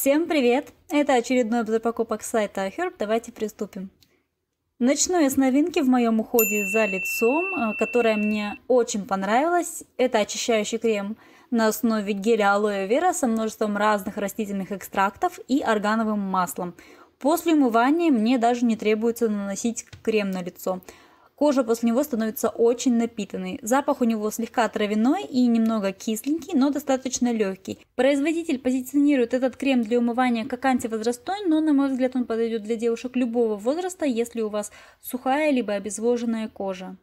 Всем привет! Это очередной обзор покупок сайта Herb. Давайте приступим. Начну я с новинки в моем уходе за лицом, а, которая мне очень понравилась. Это очищающий крем на основе геля алоэ вера со множеством разных растительных экстрактов и органовым маслом. После умывания мне даже не требуется наносить крем на лицо. Кожа после него становится очень напитанной. Запах у него слегка травяной и немного кисленький, но достаточно легкий. Производитель позиционирует этот крем для умывания как антивозрастной, но на мой взгляд он подойдет для девушек любого возраста, если у вас сухая либо обезвоженная кожа.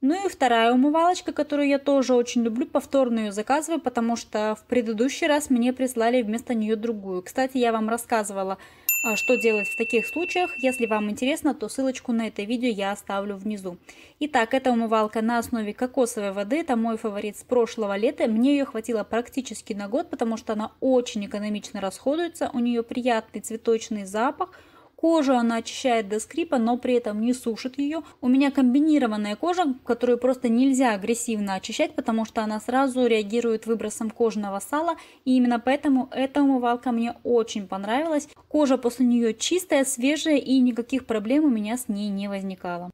Ну и вторая умывалочка, которую я тоже очень люблю, повторно ее заказываю, потому что в предыдущий раз мне прислали вместо нее другую. Кстати, я вам рассказывала а что делать в таких случаях. Если вам интересно, то ссылочку на это видео я оставлю внизу. Итак, это умывалка на основе кокосовой воды. Это мой фаворит с прошлого лета. Мне ее хватило практически на год, потому что она очень экономично расходуется. У нее приятный цветочный запах – Кожу она очищает до скрипа, но при этом не сушит ее. У меня комбинированная кожа, которую просто нельзя агрессивно очищать, потому что она сразу реагирует выбросом кожного сала. И именно поэтому эта умывалка мне очень понравилась. Кожа после нее чистая, свежая и никаких проблем у меня с ней не возникало.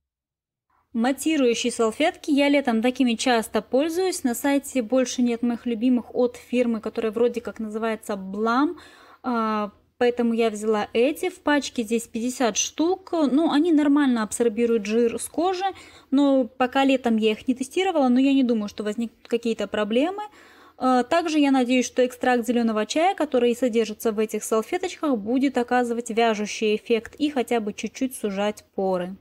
Матирующие салфетки я летом такими часто пользуюсь. На сайте больше нет моих любимых от фирмы, которая вроде как называется Blam. А, Поэтому я взяла эти в пачке, здесь 50 штук. Ну, они нормально абсорбируют жир с кожи, но пока летом я их не тестировала, но я не думаю, что возникнут какие-то проблемы. А, также я надеюсь, что экстракт зеленого чая, который и содержится в этих салфеточках, будет оказывать вяжущий эффект и хотя бы чуть-чуть сужать поры.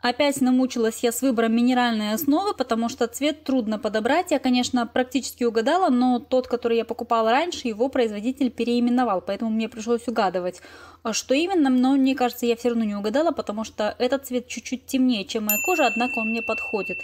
Опять намучилась я с выбором минеральной основы, потому что цвет трудно подобрать. Я, конечно, практически угадала, но тот, который я покупала раньше, его производитель переименовал, поэтому мне пришлось угадывать, а что именно, но мне кажется, я все равно не угадала, потому что этот цвет чуть-чуть темнее, чем моя кожа, однако он мне подходит.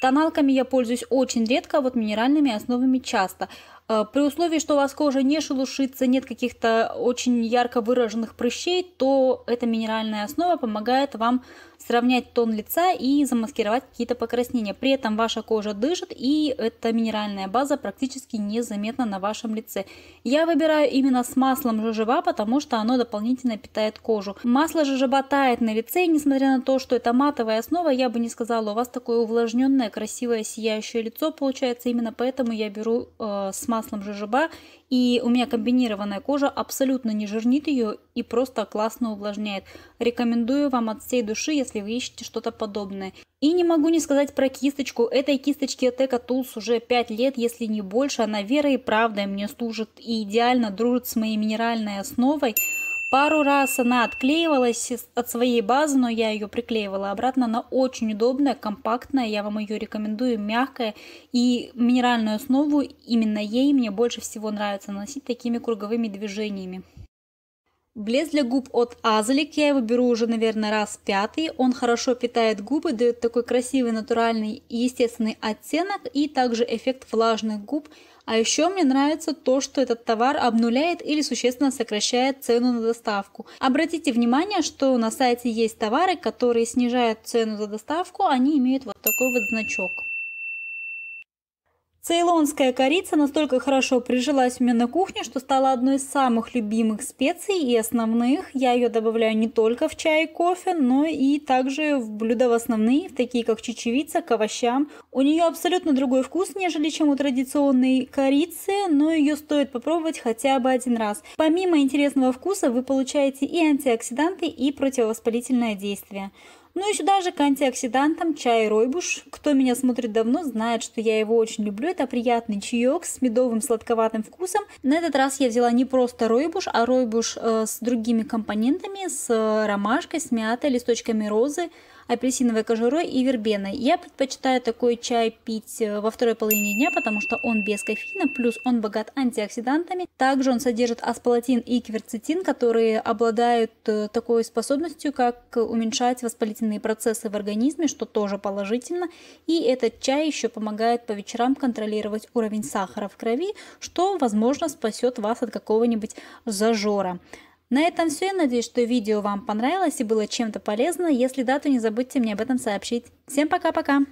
Тоналками я пользуюсь очень редко, а вот минеральными основами часто. Э, при условии, что у вас кожа не шелушится, нет каких-то очень ярко выраженных прыщей, то эта минеральная основа помогает вам сравнять тон лица и замаскировать какие-то покраснения. При этом ваша кожа дышит, и эта минеральная база практически незаметна на вашем лице. Я выбираю именно с маслом жожоба, потому что оно дополнительно питает кожу. Масло жожоба тает на лице, и несмотря на то, что это матовая основа, я бы не сказала, у вас такое увлажненное, красивое, сияющее лицо получается. Именно поэтому я беру э, с маслом жожоба, и у меня комбинированная кожа абсолютно не жирнит ее и просто классно увлажняет. Рекомендую вам от всей души, если вы ищете что-то подобное. И не могу не сказать про кисточку. Этой кисточке от Эко Tools уже 5 лет, если не больше. Она верой и правдой мне служит и идеально дружит с моей минеральной основой. Пару раз она отклеивалась от своей базы, но я ее приклеивала обратно. Она очень удобная, компактная, я вам ее рекомендую, мягкая. И минеральную основу именно ей мне больше всего нравится наносить такими круговыми движениями. Блеск для губ от Азелик, я его беру уже, наверное, раз пятый. Он хорошо питает губы, дает такой красивый натуральный и естественный оттенок и также эффект влажных губ. А еще мне нравится то, что этот товар обнуляет или существенно сокращает цену на доставку. Обратите внимание, что на сайте есть товары, которые снижают цену за доставку, они имеют вот такой вот значок. Цейлонская корица настолько хорошо прижилась у меня на кухне, что стала одной из самых любимых специй и основных. Я ее добавляю не только в чай и кофе, но и также в блюда в основные, такие как чечевица, к овощам. У нее абсолютно другой вкус, нежели чем у традиционной корицы, но ее стоит попробовать хотя бы один раз. Помимо интересного вкуса вы получаете и антиоксиданты, и противовоспалительное действие. Ну и сюда же к антиоксидантам чай ройбуш. Кто меня смотрит давно, знает, что я его очень люблю. Это приятный чаек с медовым сладковатым вкусом. На этот раз я взяла не просто ройбуш, а ройбуш э, с другими компонентами, с ромашкой, с мятой, листочками розы, апельсиновой кожурой и вербеной. Я предпочитаю такой чай пить э, во второй половине дня, потому что он без кофеина, плюс он богат антиоксидантами. Также он содержит аспалатин и кверцетин, которые обладают э, такой способностью, как уменьшать воспалительные процессы в организме, что тоже положительно. И этот чай еще помогает по вечерам контролировать уровень сахара в крови, что, возможно, спасет вас от какого-нибудь зажора. На этом все. Я надеюсь, что видео вам понравилось и было чем-то полезно. Если да, то не забудьте мне об этом сообщить. Всем пока-пока!